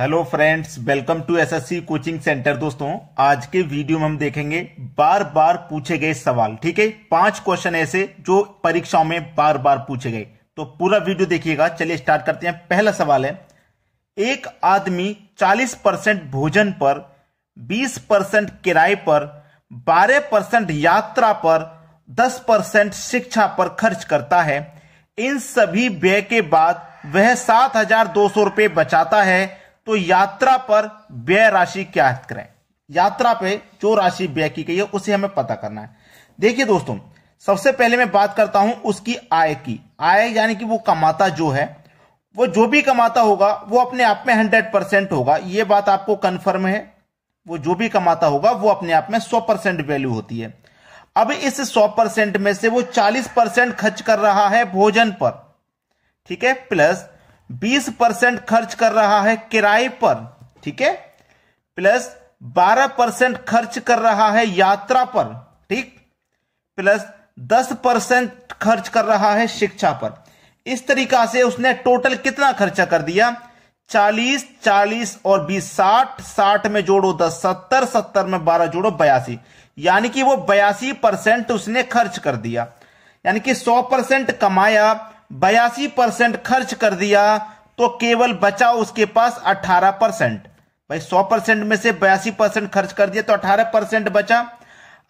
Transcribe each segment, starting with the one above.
hello friends welcome to SSC coaching centre दोस्तों आज के वीडियो में हम देखेंगे बार बार पूछे गए सवाल ठीक है पांच क्वेश्चन ऐसे जो परीक्षाओं में बार बार पूछे गए तो पूरा वीडियो देखिएगा चलिए स्टार्ट करते हैं पहला सवाल है एक आदमी 40 परसेंट भोजन पर 20 परसेंट किराए पर 12 परसेंट यात्रा पर 10 परसेंट शिक्षा पर खर्च करता है इन सभी व्यय के बाद वह सात हजार दो सौ बचाता है तो यात्रा पर व्यय राशि क्या करें यात्रा पे जो राशि व्यय की गई है उसे हमें पता करना है देखिए दोस्तों सबसे पहले मैं बात करता हूं उसकी आय की आय यानी कि वो कमाता जो है वो जो भी कमाता होगा वो अपने आप में हंड्रेड परसेंट होगा ये बात आपको कंफर्म है वो जो भी कमाता होगा वो अपने आप में सौ परसेंट वैल्यू होती है अब इस सौ परसेंट में से वो चालीस परसेंट खर्च कर रहा है भोजन पर ठीक है प्लस बीस परसेंट खर्च कर रहा है किराए पर ठीक है प्लस बारह परसेंट खर्च कर रहा है यात्रा पर ठीक प्लस दस परसेंट खर्च कर रहा है शिक्षा पर इस तरीका से उसने टोटल कितना खर्चा कर दिया चालीस चालीस और बीस साठ साठ में जोड़ो दस सत्तर सत्तर में बारह जोड़ो बयासी यानी कि वो बयासी परसेंट उसने खर्च कर दिया यानी कि सौ परसेंट कमाया बयासी परसेंट खर्च कर दिया तो केवल बचा उसके पास अठारह परसेंट भाई सौ परसेंट में से बयासी परसेंट खर्च कर दिया तो अठारह परसेंट बचा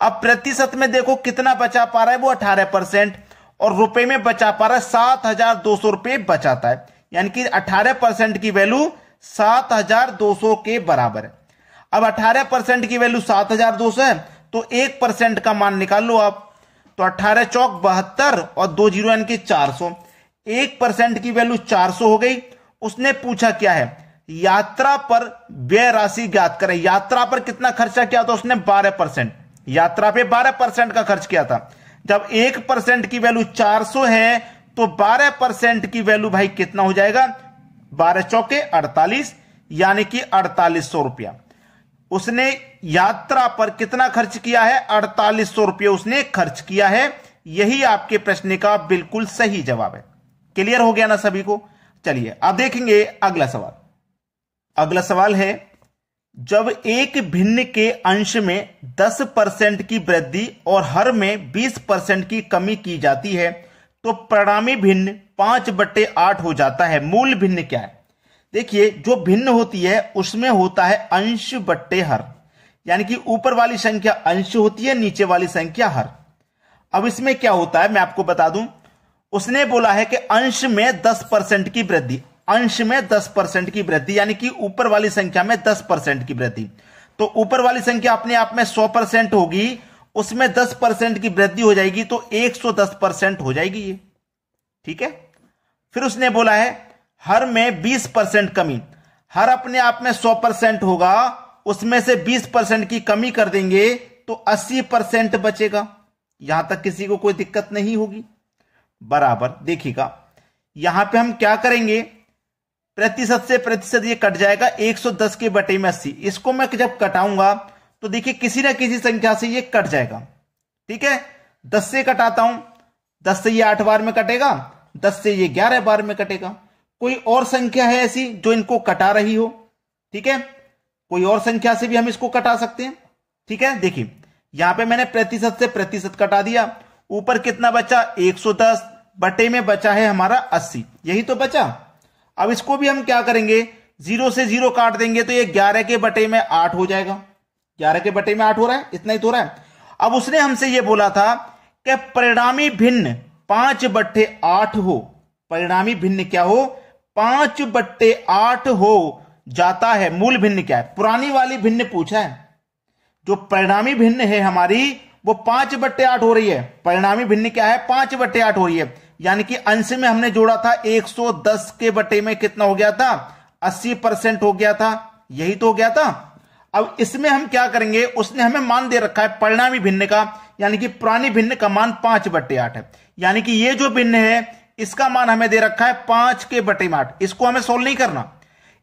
अब प्रतिशत में देखो कितना बचा पा रहा है वो अठारह परसेंट और रुपए में बचा पा रहा है सात हजार दो सौ रुपये बचाता है यानी कि अठारह परसेंट की वैल्यू सात हजार दो सौ के बराबर है अब अठारह परसेंट की वैल्यू सात हजार दो सौ है तो एक परसेंट का मान निकाल लो आप तो अठारह चौक बहत्तर और दो जीरो यानी कि चार सौ एक परसेंट की वैल्यू 400 हो गई उसने पूछा क्या है यात्रा पर व्यय राशि ज्ञात करें यात्रा पर कितना खर्चा किया था उसने 12 परसेंट यात्रा पे 12 परसेंट का खर्च किया था जब एक परसेंट की वैल्यू 400 है तो 12 परसेंट की वैल्यू भाई कितना हो जाएगा बारह चौके अड़तालीस यानी कि अड़तालीस सौ रुपया उसने यात्रा पर कितना खर्च किया है अड़तालीस सौ रुपये उसने खर्च किया है यही आपके प्रश्न का बिल्कुल सही जवाब है क्लियर हो गया ना सभी को चलिए अब देखेंगे अगला सवाल अगला सवाल है जब एक भिन्न के अंश में 10 परसेंट की वृद्धि और हर में 20 परसेंट की कमी की जाती है तो परिणामी भिन्न पांच बट्टे आठ हो जाता है मूल भिन्न क्या है देखिए जो भिन्न होती है उसमें होता है अंश बट्टे हर यानी कि ऊपर वाली संख्या अंश होती है नीचे वाली संख्या हर अब इसमें क्या होता है मैं आपको बता दूं उसने बोला है कि अंश में दस परसेंट की वृद्धि अंश में दस परसेंट की वृद्धि यानी कि ऊपर वाली संख्या में दस परसेंट की वृद्धि तो ऊपर वाली संख्या अपने आप में सौ परसेंट होगी उसमें दस परसेंट की वृद्धि हो जाएगी तो एक सौ दस परसेंट हो जाएगी ये ठीक है फिर उसने बोला है हर में बीस परसेंट कमी हर अपने आप में सौ परसेंट होगा उसमें से बीस परसेंट की कमी कर देंगे तो अस्सी परसेंट बचेगा यहां तक किसी को कोई दिक्कत नहीं होगी बराबर देखिएगा यहां पे हम क्या करेंगे प्रतिशत से प्रतिशत ये कट जाएगा 110 के बटे में अस्सी इसको मैं जब कटाऊंगा तो देखिए किसी ना किसी संख्या से ये कट जाएगा ठीक है दस से कटाता हूं दस से ये आठ बार में कटेगा दस से ये ग्यारह बार में कटेगा कोई और संख्या है ऐसी जो इनको कटा रही हो ठीक है कोई और संख्या से भी हम इसको कटा सकते हैं ठीक है देखिए यहां पर मैंने प्रतिशत से प्रतिशत कटा दिया ऊपर कितना बचा 110 बटे में बचा है हमारा 80 यही तो बचा अब इसको भी हम क्या करेंगे जीरो से जीरो काट देंगे तो ये ग्यारह के बटे में आठ हो जाएगा ग्यारह के बटे में आठ हो रहा है इतना ही तो रहा है अब उसने हमसे ये बोला था कि परिणामी भिन्न पांच बट्टे आठ हो परिणामी भिन्न क्या हो पांच बट्टे आठ हो जाता है मूल भिन्न क्या है पुरानी वाली भिन्न पूछा है जो परिणामी भिन्न है हमारी वो पांच बट्टे आठ हो रही है परिणामी भिन्न क्या है पांच बट्टे आठ हो रही है यानी कि अंश में हमने जोड़ा था 110 के बटे में कितना हो गया था 80 परसेंट हो गया था यही तो हो गया था अब इसमें हम क्या करेंगे उसने हमें मान दे रखा है परिणामी भिन्न का यानी कि प्राणी भिन्न का मान पांच बट्टे आठ है यानी कि ये जो भिन्न है इसका मान हमें दे रखा है पांच के बटे में आठ इसको हमें सोल्व नहीं करना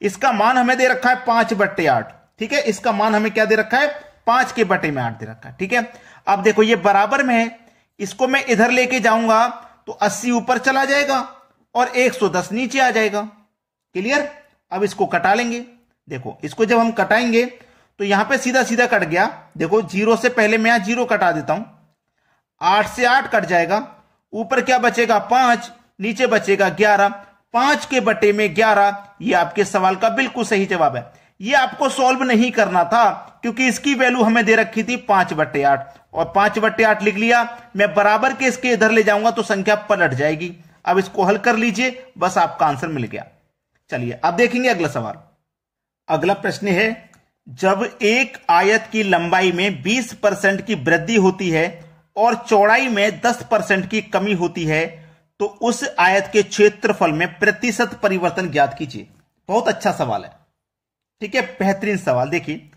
इसका मान हमें दे रखा है पांच बट्टे आठ ठीक है इसका मान हमें क्या दे रखा है पांच के बटे में आठ दे रखा है ठीक है अब देखो ये बराबर में है इसको मैं इधर लेके जाऊंगा तो अस्सी ऊपर चला जाएगा और एक सौ दस नीचे आ जाएगा क्लियर अब इसको कटा लेंगे देखो इसको जब हम कटाएंगे तो यहां पे सीधा सीधा कट गया देखो जीरो से पहले मैं यहां जीरो कटा देता हूं आठ से आठ कट जाएगा ऊपर क्या बचेगा पांच नीचे बचेगा ग्यारह पांच के बटे में ग्यारह ये आपके सवाल का बिल्कुल सही जवाब है ये आपको सॉल्व नहीं करना था क्योंकि इसकी वैल्यू हमें दे रखी थी पांच बट्टे आठ और पांच बट्टे आठ लिख लिया मैं बराबर के इसके इधर ले जाऊंगा तो संख्या पलट जाएगी अब इसको हल कर लीजिए बस आपका आंसर मिल गया चलिए अब देखेंगे अगला सवाल अगला प्रश्न है जब एक आयत की लंबाई में 20 परसेंट की वृद्धि होती है और चौड़ाई में 10 परसेंट की कमी होती है तो उस आयत के क्षेत्रफल में प्रतिशत परिवर्तन ज्ञात कीजिए बहुत अच्छा सवाल है ठीक है बेहतरीन सवाल देखिए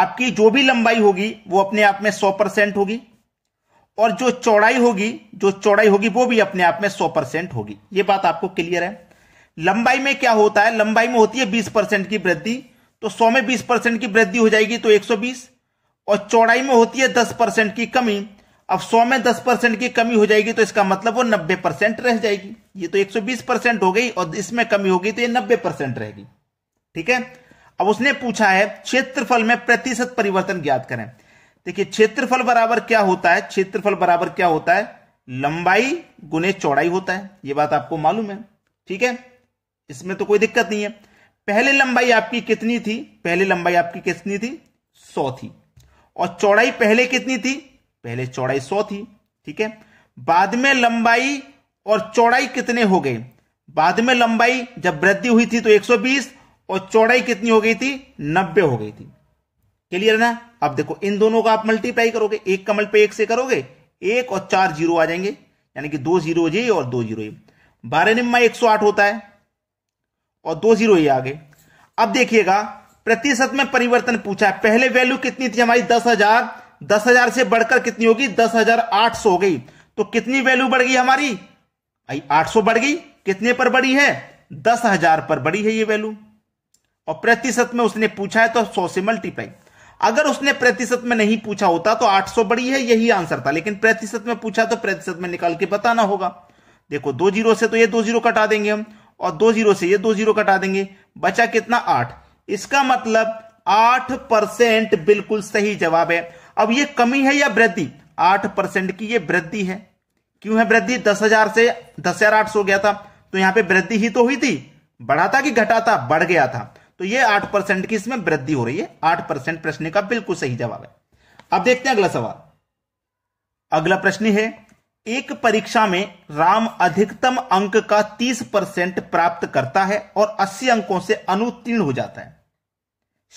आपकी जो भी लंबाई होगी वो अपने आप में सौ परसेंट होगी और जो चौड़ाई होगी जो चौड़ाई होगी वो भी अपने आप में सौ परसेंट होगी ये बात आपको क्लियर है लंबाई में क्या होता है लंबाई में होती है बीस परसेंट की वृद्धि तो सौ में बीस परसेंट की वृद्धि हो जाएगी तो एक सौ बीस और चौड़ाई में होती है दस परसेंट की कमी अब सौ में दस परसेंट की कमी हो जाएगी तो इसका मतलब वो नब्बे परसेंट रह जाएगी ये तो एक सौ बीस परसेंट हो गई और इसमें कमी होगी तो ये नब्बे परसेंट रहेगी ठीक है अब उसने पूछा है क्षेत्रफल में प्रतिशत परिवर्तन ज्ञात करें देखिए क्षेत्रफल बराबर क्या होता है क्षेत्रफल बराबर क्या होता है लंबाई गुने चौड़ाई होता है यह बात आपको मालूम है ठीक है इसमें तो कोई दिक्कत नहीं है पहले लंबाई आपकी कितनी थी पहले लंबाई आपकी कितनी थी सौ थी और चौड़ाई पहले कितनी थी पहले चौड़ाई सौ थी ठीक है बाद में लंबाई और चौड़ाई कितने हो गए बाद में लंबाई जब वृद्धि हुई थी तो 120 और चौड़ाई कितनी हो गई थी नब्बे हो गई थी क्लियर ना अब देखो इन दोनों का आप मल्टीप्लाई करोगे एक कमल पे एक से करोगे एक और चार जीरो आ जाएंगे यानी कि दो जीरो जी और दो जीरो बारह निम्मा एक सौ आठ होता है और दो जीरो ये आगे अब देखिएगा प्रतिशत में परिवर्तन पूछा है पहले वैल्यू कितनी थी हमारी दस हजार दस हजार से बढ़कर कितनी होगी दस हजार आठ सौ हो गई तो कितनी वैल्यू बढ़ गई हमारी भाई आठ सौ बढ़ गई कितने पर बढ़ी है दस हजार पर बढ़ी है ये वैल्यू और प्रतिशत में उसने पूछा है तो सौ से मल्टीप्लाई अगर उसने प्रतिशत में नहीं पूछा होता तो 800 बड़ी है यही आंसर था लेकिन प्रतिशत में पूछा तो प्रतिशत में निकाल के बताना होगा देखो दो जीरो से तो ये दो जीरो कटा देंगे हम और दो जीरो से ये दो जीरो कटा देंगे बचा कितना आठ इसका मतलब आठ परसेंट बिल्कुल सही जवाब है अब ये कमी है या वृद्धि आठ परसेंट की ये वृद्धि है क्यों है वृद्धि दस हजार से दस हजार आठ सौ गया था तो यहां पे वृद्धि ही तो हुई थी बढ़ा था कि घटा था बढ़ गया था तो ये आठ परसेंट की इसमें वृद्धि हो रही है आठ परसेंट प्रश्न का बिल्कुल सही जवाब है अब देखते हैं अगला सवाल अगला प्रश्न है एक परीक्षा में राम अधिकतम अंक का 30 परसेंट प्राप्त करता है और 80 अंकों से अनुत्तीर्ण हो जाता है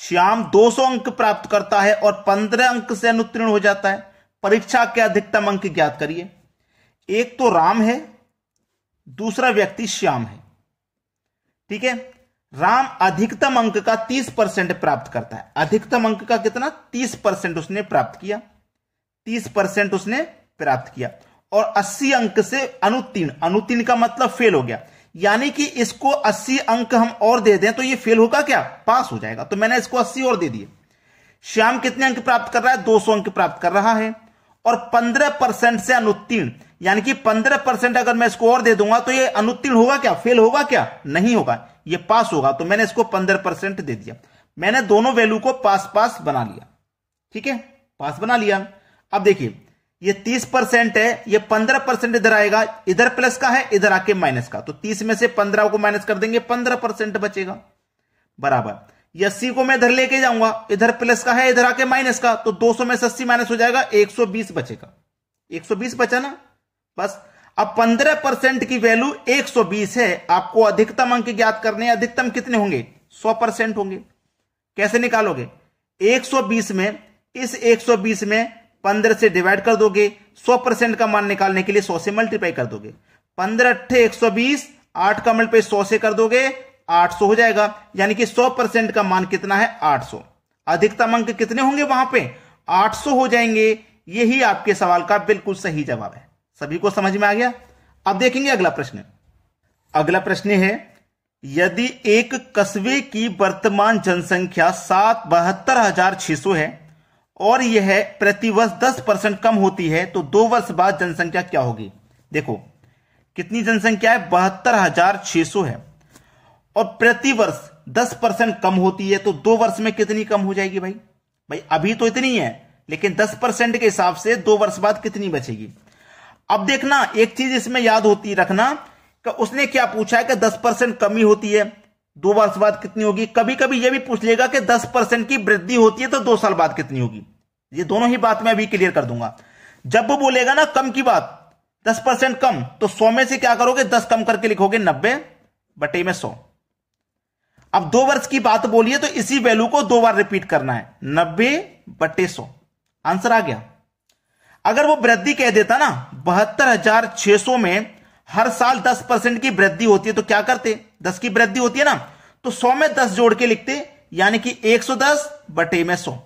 श्याम 200 अंक प्राप्त करता है और 15 अंक से अनुत्तीर्ण हो जाता है परीक्षा के अधिकतम अंक ज्ञात करिए एक तो राम है दूसरा व्यक्ति श्याम है ठीक है राम अधिकतम अंक का 30 परसेंट प्राप्त करता है अधिकतम अंक का कितना 30 परसेंट उसने प्राप्त किया 30 परसेंट उसने प्राप्त किया और 80 अंक से अनुतीर्ण अनुतीर्ण का मतलब फेल हो गया यानी कि इसको 80 अंक हम और दे दें तो ये फेल होगा क्या पास हो जाएगा तो मैंने इसको 80 और दे दिए श्याम कितने अंक प्राप्त कर रहा है 200 अंक प्राप्त कर रहा है और 15 परसेंट से अनुत्तीर्ण यानी कि 15 परसेंट अगर मैं इसको और दे दूंगा तो ये अनुत्तीर्ण होगा क्या फेल होगा क्या नहीं होगा ये पास होगा तो मैंने इसको पंद्रह परसेंट दे दिया मैंने दोनों वैल्यू को पास पास बना लिया ठीक है पास बना लिया अब देखिए ये तीस परसेंट है ये पंद्रह परसेंट इधर आएगा इधर प्लस का है इधर आके माइनस का तो तीस में से पंद्रह को माइनस कर देंगे पंद्रह परसेंट बचेगा बराबर ये अस्सी को मैं इधर लेके जाऊंगा इधर प्लस का है इधर आके माइनस का तो 200 में से अस्सी माइनस हो जाएगा 120 बचेगा 120 बचा ना बस अब 15 परसेंट की वैल्यू 120 है आपको अधिकतम अंक ज्ञात करने अधिकतम कितने होंगे 100 परसेंट होंगे कैसे निकालोगे 120 में इस 120 में 15 से डिवाइड कर दोगे 100 परसेंट का मान निकालने के लिए 100 से मल्टीप्लाई कर दोगे 15 अट्ठे एक सौ बीस आठ का मल्टीप्लाई सौ से कर दोगे 800 हो जाएगा यानी कि 100 परसेंट का मान कितना है 800 अधिकतम अंक कितने होंगे वहां पे 800 हो जाएंगे यही आपके सवाल का बिल्कुल सही जवाब है सभी को समझ में आ गया अब देखेंगे अगला प्रश्न अगला प्रश्न है यदि एक कस्बे की वर्तमान जनसंख्या सात बहत्तर हजार छह सौ है और यह प्रतिवर्ष दस परसेंट कम होती है तो दो वर्ष बाद जनसंख्या क्या होगी देखो कितनी जनसंख्या है बहत्तर हजार छह सौ है और प्रतिवर्ष दस परसेंट कम होती है तो दो वर्ष में कितनी कम हो जाएगी भाई भाई अभी तो इतनी है लेकिन दस परसेंट के हिसाब से दो वर्ष बाद कितनी बचेगी अब देखना एक चीज इसमें याद होती रखना कि उसने क्या पूछा है कि दस परसेंट कमी होती है दो वर्ष बाद कितनी होगी कभी कभी यह भी पूछ लेगा कि दस परसेंट की वृद्धि होती है तो दो साल बाद कितनी होगी ये दोनों ही बात मैं अभी क्लियर कर दूंगा जब वो बोलेगा ना कम की बात दस परसेंट कम तो सौ में से क्या करोगे दस कम करके लिखोगे नब्बे बटे में सौ अब दो वर्ष की बात बोलिए तो इसी वैल्यू को दो बार रिपीट करना है नब्बे बटे सौ आंसर आ गया अगर वो वृद्धि कह देता ना बहत्तर हजार छह सौ में हर साल दस परसेंट की वृद्धि होती है तो क्या करते दस की वृद्धि होती है ना तो सौ में दस जोड़ के लिखते यानी कि एक सौ दस बटे में सौ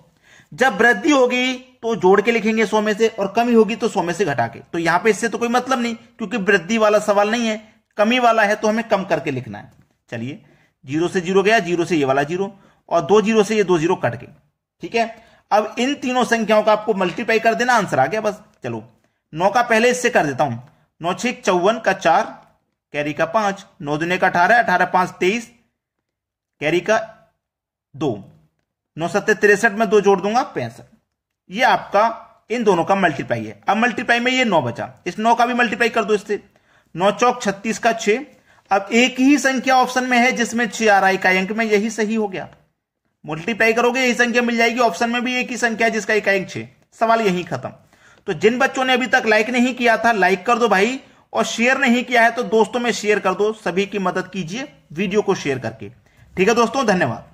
जब वृद्धि होगी तो जोड़ के लिखेंगे सौ में से और कमी होगी तो सौ में से घटा के तो यहां पे इससे तो कोई मतलब नहीं क्योंकि वृद्धि वाला सवाल नहीं है कमी वाला है तो हमें कम करके लिखना है चलिए जीरो से जीरो गया जीरो से ये वाला जीरो और दो जीरो से ये दो जीरो कट गए ठीक है अब इन तीनों संख्याओं का आपको मल्टीप्लाई कर देना आंसर आ गया बस चलो नौ का पहले इससे कर देता हूं नौ छे चौवन का चार कैरी का पांच नौ दुने का अठारह अठारह पांच तेईस कैरी का दो नौ सत्तर तिरसठ में दो जोड़ दूंगा पैंसठ ये आपका इन दोनों का मल्टीप्लाई है अब मल्टीप्लाई में ये नौ बचा इस नौ का भी मल्टीप्लाई कर दो इससे नौ चौक छत्तीस का छ अब एक ही संख्या ऑप्शन में है जिसमें छह आ रहा है अंक में यही सही हो गया मल्टीप्लाई करोगे यही संख्या मिल जाएगी ऑप्शन में भी एक ही संख्या है जिसका एकाएक छे सवाल यही खत्म तो जिन बच्चों ने अभी तक लाइक नहीं किया था लाइक कर दो भाई और शेयर नहीं किया है तो दोस्तों में शेयर कर दो सभी की मदद कीजिए वीडियो को शेयर करके ठीक है दोस्तों धन्यवाद